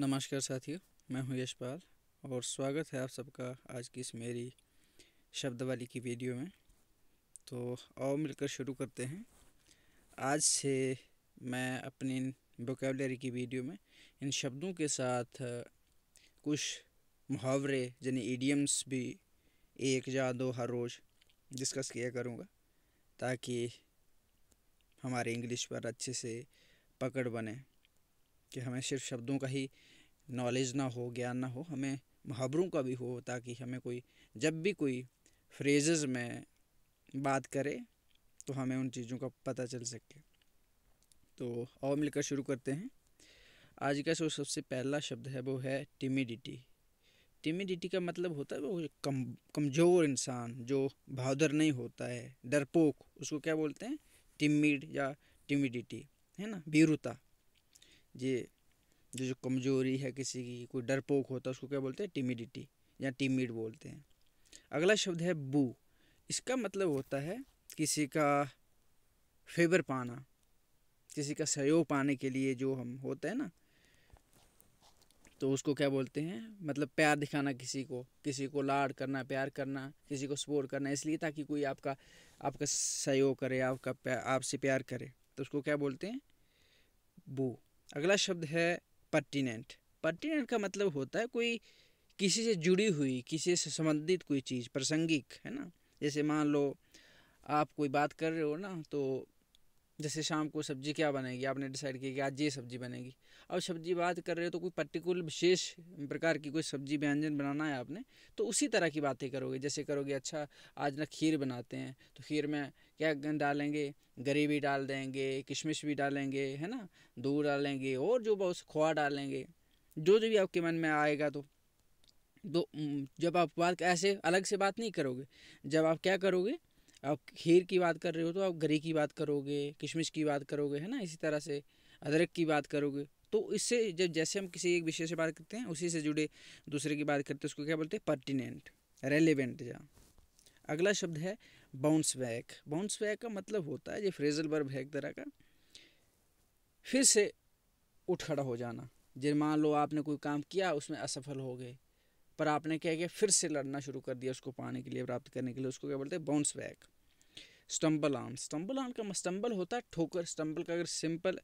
नमस्कार साथियों मैं हूं यशपाल और स्वागत है आप सबका आज की इस मेरी शब्दवाली की वीडियो में तो आओ मिलकर शुरू करते हैं आज से मैं अपनी वोकेबलरी की वीडियो में इन शब्दों के साथ कुछ मुहावरे यानी ईडियम्स भी एक या दो हर रोज़ डिस्कस किया करूँगा ताकि हमारे इंग्लिश पर अच्छे से पकड़ बने कि हमें सिर्फ शब्दों का ही नॉलेज ना हो ज्ञान ना हो हमें मुहावरों का भी हो ताकि हमें कोई जब भी कोई फ्रेजेस में बात करे तो हमें उन चीज़ों का पता चल सके तो और मिलकर शुरू करते हैं आज का जो सबसे पहला शब्द है वो है टिमिडिटी टिमिडिटी का मतलब होता है वो कम कमज़ोर इंसान जो बहादुर नहीं होता है डरपोक उसको क्या बोलते हैं टिमिड या टिमिडिटी है ना बीरुता ये जो जो कमजोरी है किसी की कोई डरपोक होता है उसको क्या बोलते हैं टिमिडिटी या टिमिड बोलते हैं अगला शब्द है बू इसका मतलब होता है किसी का फेवर पाना किसी का सहयोग पाने के लिए जो हम होते हैं ना तो उसको क्या बोलते हैं मतलब प्यार दिखाना किसी को किसी को लाड करना प्यार करना किसी को सपोर्ट करना इसलिए ताकि कोई आपका आपका सहयोग करे आपका प्यार आपसे प्यार करे तो उसको क्या बोलते हैं बू अगला शब्द है पर्टिनेंट पर्टिनेंट का मतलब होता है कोई किसी से जुड़ी हुई किसी से संबंधित कोई चीज़ प्रासंगिक है ना जैसे मान लो आप कोई बात कर रहे हो ना तो जैसे शाम को सब्जी क्या बनेगी आपने डिसाइड किया कि आज ये सब्जी बनेगी अब सब्जी बात कर रहे हो तो कोई पर्टिकुलर विशेष प्रकार की कोई सब्जी व्यंजन बनाना है आपने तो उसी तरह की बातें करोगे जैसे करोगे अच्छा आज ना खीर बनाते हैं तो खीर में क्या डालेंगे गरी भी डाल देंगे किशमिश भी डालेंगे है ना दूध डालेंगे और जो बहुत खोआ डालेंगे जो जो भी आपके मन में आएगा तो दो तो, हम्म, जब आप बात ऐसे अलग से बात नहीं करोगे जब आप क्या करोगे आप खीर की बात कर रहे हो तो आप गरी की बात करोगे किशमिश की बात करोगे है ना इसी तरह से अदरक की बात करोगे तो इससे जब जैसे हम किसी एक विषय से बात करते हैं उसी से जुड़े दूसरे की बात करते हैं उसको क्या बोलते हैं पर्टिनेंट रेलिवेंट जहाँ अगला शब्द है बाउंस बैक बाउंस बैक का मतलब होता है ये फ्रेजल वर्ब है एक तरह का फिर से उठ खड़ा हो जाना जब मान लो आपने कोई काम किया उसमें असफल हो गए पर आपने क्या किया फिर से लड़ना शुरू कर दिया उसको पाने के लिए प्राप्त करने के लिए उसको क्या बोलते हैं bounce back stumble arm stumble arm का स्टम्बल होता है ठोकर स्टम्बल का अगर सिंपल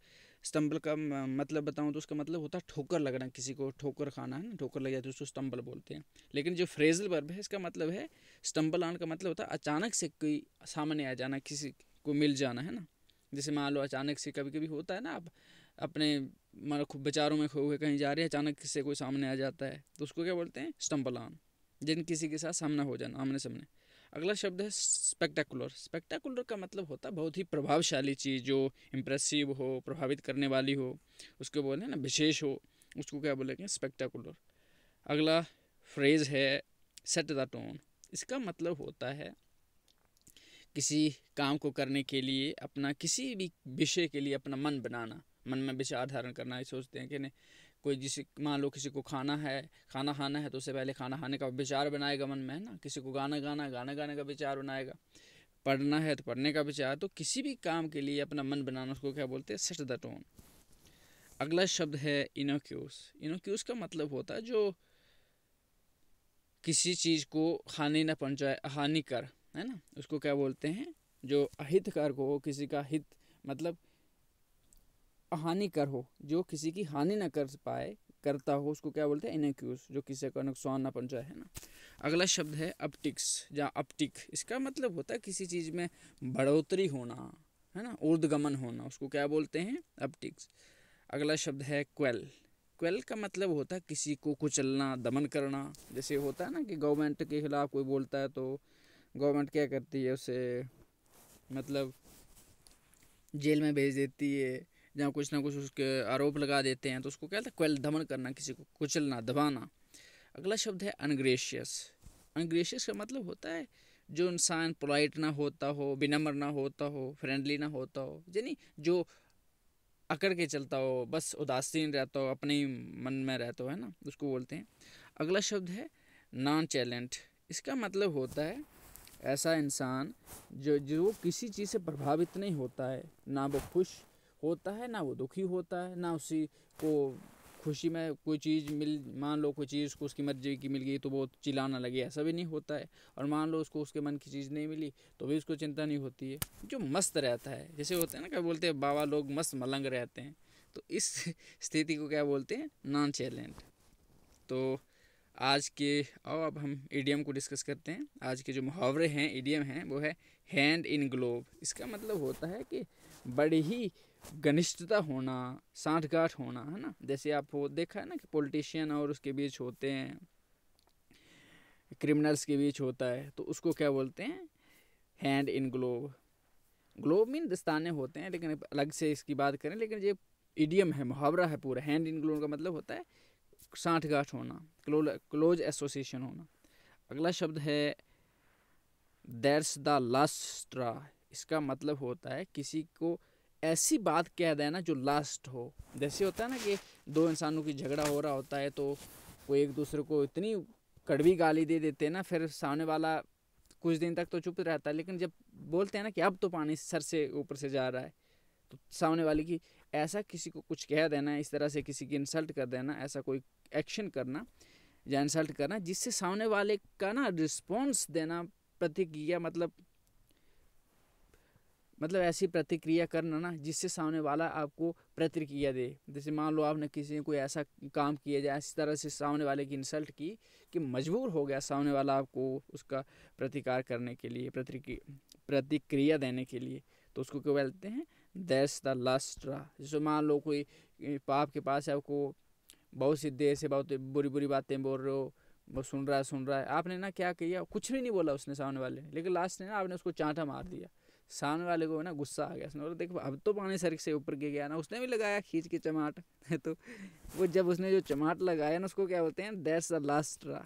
स्टम्बल का मतलब बताऊँ तो उसका मतलब होता है ठोकर लगना किसी को ठोकर खाना है ना ठोकर लग जाती है उसको स्टम्बल बोलते हैं लेकिन जो फ्रेजल वर्ब है इसका मतलब है स्टम्बल आन का मतलब होता है अचानक से कोई सामने आ जाना किसी को मिल जाना है ना जैसे मान लो अचानक से कभी कभी होता है ना आप अपने मान लो विचारों में खो हुए कहीं जा रहे हैं अचानक से कोई सामने आ जाता है तो उसको क्या बोलते हैं स्टम्बल आन जिन किसी के साथ सामना हो जाना आमने सामने अगला शब्द है स्पेक्टेकुलर स्पेक्टाकुलर का मतलब होता है बहुत ही प्रभावशाली चीज़ जो इम्प्रेसिव हो प्रभावित करने वाली हो उसको बोले ना विशेष हो उसको क्या बोलेंगे स्पेक्टेकुलर अगला फ्रेज है सेट द टोन इसका मतलब होता है किसी काम को करने के लिए अपना किसी भी विषय के लिए अपना मन बनाना मन में विचार धारण करना ये सोचते हैं कि नहीं कोई जिसे मान लो किसी को खाना है खाना खाना है तो उससे पहले खाना खाने का विचार बनाएगा मन में है ना किसी को गाना गाना गाना गाने का विचार बनाएगा पढ़ना है तो पढ़ने का विचार तो किसी भी काम के लिए अपना मन बनाना उसको क्या बोलते हैं सेट द टोन अगला शब्द है इनोक्यूस इनोक्यूस का मतलब होता है जो किसी चीज़ को हानि ना पहुँचाए कर है ना उसको क्या बोलते हैं जो कर को किसी का हित मतलब कर हो जो किसी की हानि ना कर पाए करता हो उसको क्या बोलते हैं इनक्यूज जो किसी का नुकसान ना पहुंचाए है ना अगला शब्द है अपटिक्स या अपटिक इसका मतलब होता है किसी चीज़ में बढ़ोतरी होना है ना ऊर्दगमन होना उसको क्या बोलते हैं अपटिक्स अगला शब्द है क्वेल क्वेल का मतलब होता है किसी को कुचलना दमन करना जैसे होता है ना कि गवर्नमेंट के खिलाफ कोई बोलता है तो गवर्नमेंट क्या करती है उसे मतलब जेल में भेज देती है जहाँ कुछ ना कुछ उसके आरोप लगा देते हैं तो उसको कहते हैं दमन करना किसी को कुचलना दबाना अगला शब्द है अनग्रेशियस अनग्रेशियस का मतलब होता है जो इंसान पोलाइट ना होता हो विनम्र ना होता हो फ्रेंडली ना होता हो यानी जो अकड़ के चलता हो बस उदासीन रहता हो अपने ही मन में रहता हो है ना उसको बोलते हैं अगला शब्द है नॉन चैलेंट इसका मतलब होता है ऐसा इंसान जो जो किसी चीज़ से प्रभावित नहीं होता है ना वो खुश होता है ना वो दुखी होता है ना उसी को खुशी में कोई चीज़ मिल मान लो कोई चीज़ उसको उसकी मर्जी की मिल गई तो वो चिल्लाना लगे ऐसा भी नहीं होता है और मान लो उसको उसके मन की चीज़ नहीं मिली तो भी उसको चिंता नहीं होती है जो मस्त रहता है जैसे होता है ना क्या बोलते हैं बाबा लोग मस्त मलंग रहते हैं तो इस स्थिति को क्या बोलते हैं नॉन चैलेंट तो आज के और अब हम ईडीएम को डिस्कस करते हैं आज के जो मुहावरे हैं ईडीएम हैं वो है हैंड इन ग्लोब इसका मतलब होता है कि बड़ी ही घनिष्ठता होना साठगांठ होना है ना जैसे आप देखा है ना कि पॉलिटिशियन और उसके बीच होते हैं क्रिमिनल्स के बीच होता है तो उसको क्या बोलते हैं hand in glove glove mean दस्ताने होते हैं लेकिन अलग से इसकी बात करें लेकिन ये इडियम है मुहावरा है पूरा हैंड इन ग्लोव का मतलब होता है साठगांठ होना क्लो क्लोज एसोसिएशन होना अगला शब्द है दैट्स द लास्ट्रा इसका मतलब होता है किसी को ऐसी बात कह देना जो लास्ट हो जैसे होता है ना कि दो इंसानों की झगड़ा हो रहा होता है तो वो एक दूसरे को इतनी कड़वी गाली दे देते हैं ना फिर सामने वाला कुछ दिन तक तो चुप रहता है लेकिन जब बोलते हैं ना कि अब तो पानी सर से ऊपर से जा रहा है तो सामने वाले की ऐसा किसी को कुछ कह देना इस तरह से किसी की इंसल्ट कर देना ऐसा कोई एक्शन करना या इंसल्ट करना जिससे सामने वाले का ना रिस्पॉन्स देना प्रतिक्रिया मतलब मतलब ऐसी प्रतिक्रिया करना ना जिससे सामने वाला आपको प्रतिक्रिया दे जैसे मान लो आपने किसी ने कोई ऐसा काम किया जाए ऐसी तरह से सामने वाले की इंसल्ट की कि मजबूर हो गया सामने वाला आपको उसका प्रतिकार करने के लिए प्रतिक्रिया देने के लिए तो उसको क्या बोलते हैं दैस द लास्ट रा जैसे मान लो कोई पाप के पास है आपको बहुत सी देर से बहुत बुरी बुरी बातें बोल रहे हो वो सुन रहा है सुन रहा है आपने ना क्या किया कुछ भी नहीं बोला उसने सामने वाले लेकिन लास्ट ने ना आपने उसको चांटा मार दिया सामने वाले को ना गुस्सा आ गया उसने बोला देखो अब तो पानी सर से ऊपर के गया ना उसने भी लगाया खींच के चमाट तो वो जब उसने जो चमाट लगाया ना उसको क्या बोलते हैं दैट्स द लास्ट रा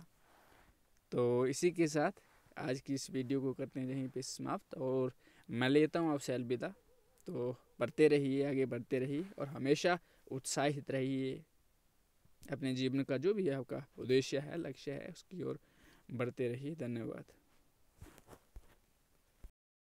तो इसी के साथ आज की इस वीडियो को करते हैं यहीं पे समाप्त और मैं लेता हूँ आपसे अलविदा तो बढ़ते रहिए आगे बढ़ते रहिए और हमेशा उत्साहित रहिए अपने जीवन का जो भी आपका उद्देश्य है लक्ष्य है उसकी ओर बढ़ते रहिए धन्यवाद